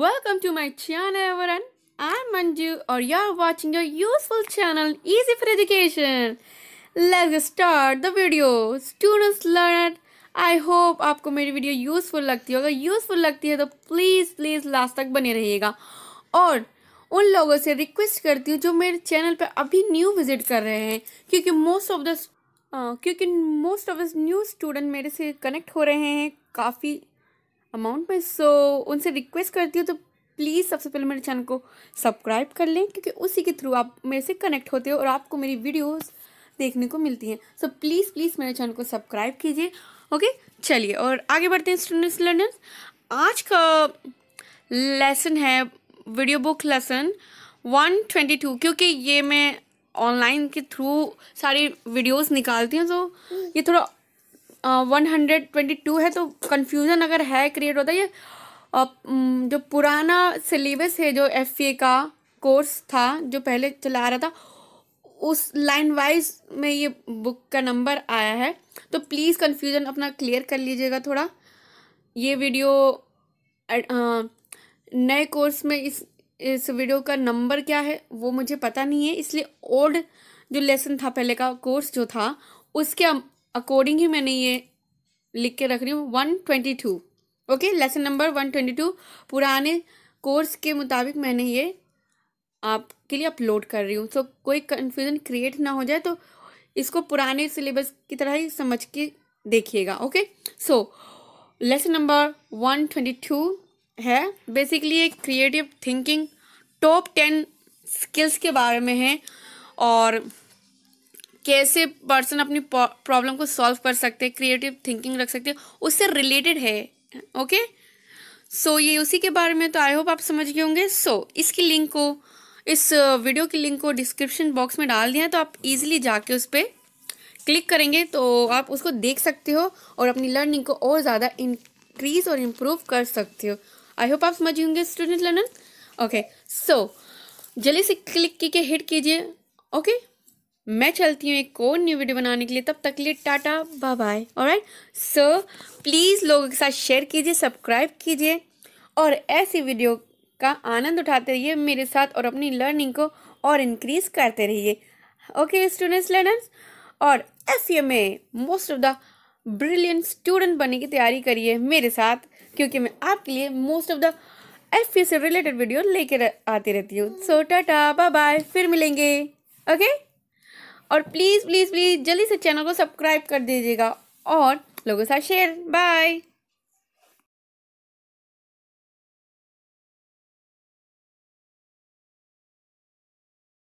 Welcome to my channel everyone. I'm Manju or you're watching your useful channel Easy for Education. Let's start the video. Students learn it. I hope आपको मेरी video useful लगती है अगर useful लगती है तो please please last तक बने रहिएगा और उन लोगों से रिक्वेस्ट करती हूँ जो मेरे चैनल पर अभी न्यू विज़िट कर रहे हैं क्योंकि मोस्ट ऑफ द हाँ, क्योंकि मोस्ट ऑफ न्यू स्टूडेंट मेरे से कनेक्ट हो रहे हैं काफ़ी अमाउंट में सो so, उनसे रिक्वेस्ट करती हूँ तो प्लीज़ सबसे पहले मेरे चैनल को सब्सक्राइब कर लें क्योंकि उसी के थ्रू आप मेरे से कनेक्ट होते हो और आपको मेरी वीडियोस देखने को मिलती हैं सो so, प्लीज़ प्लीज़ मेरे चैनल को सब्सक्राइब कीजिए ओके चलिए और आगे बढ़ते हैं स्टूडेंट्स लर्नर्स आज का लेसन है वीडियो बुक लेसन 122 क्योंकि ये मैं ऑनलाइन के थ्रू सारी वीडियोस निकालती हैं तो ये थोड़ा वन हंड्रेड ट्वेंटी टू है तो कन्फ्यूज़न अगर है क्रिएट होता है ये जो पुराना सिलेबस है जो एफ का कोर्स था जो पहले चला रहा था उस लाइन वाइज में ये बुक का नंबर आया है तो प्लीज़ कन्फ्यूज़न अपना क्लियर कर लीजिएगा थोड़ा ये वीडियो नए कोर्स में इस इस वीडियो का नंबर क्या है वो मुझे पता नहीं है इसलिए ओल्ड जो लेसन था पहले का कोर्स जो था उसके अकॉर्डिंग ही मैंने ये लिख के रख रही हूँ one twenty two okay lesson number one twenty two पुराने कोर्स के मुताबिक मैंने ये आपके लिए अपलोड कर रही हूँ सो so, कोई कन्फ्यूज़न क्रिएट ना हो जाए तो इसको पुराने सिलेबस की तरह ही समझ के देखिएगा okay so lesson number one twenty two है बेसिकली एक creative thinking top ten skills के बारे में है और कैसे पर्सन अपनी प्रॉब्लम को सॉल्व कर सकते हैं क्रिएटिव थिंकिंग रख सकते हैं उससे रिलेटेड है ओके सो so, ये उसी के बारे में तो आई होप आप समझ गए होंगे सो so, इसकी लिंक को इस वीडियो uh, की लिंक को डिस्क्रिप्शन बॉक्स में डाल दिया है तो आप इजीली जाके उस पर क्लिक करेंगे तो आप उसको देख सकते हो और अपनी लर्निंग को और ज़्यादा इंक्रीज़ और इम्प्रूव कर सकते हो आई होप आप समझ होंगे स्टूडेंट लर्नर ओके सो जल्दी से क्लिक करके हिट कीजिए ओके मैं चलती हूँ एक और न्यू वीडियो बनाने के लिए तब तक लिए टाटा बाय बाय और सो प्लीज़ लोगों के साथ शेयर कीजिए सब्सक्राइब कीजिए और ऐसी वीडियो का आनंद उठाते रहिए मेरे साथ और अपनी लर्निंग को और इनक्रीज़ करते रहिए ओके स्टूडेंट्स लर्नर्स और एस में most of the brilliant student बनने की तैयारी करिए मेरे साथ क्योंकि मैं आपके लिए मोस्ट ऑफ द एफ से रिलेटेड वीडियो लेकर आती रहती हूँ सो टाटा बाय बाय फिर मिलेंगे ओके और प्लीज़ प्लीज़ प्लीज़ जल्दी से चैनल को सब्सक्राइब कर दीजिएगा और लोगों के साथ शेयर बाय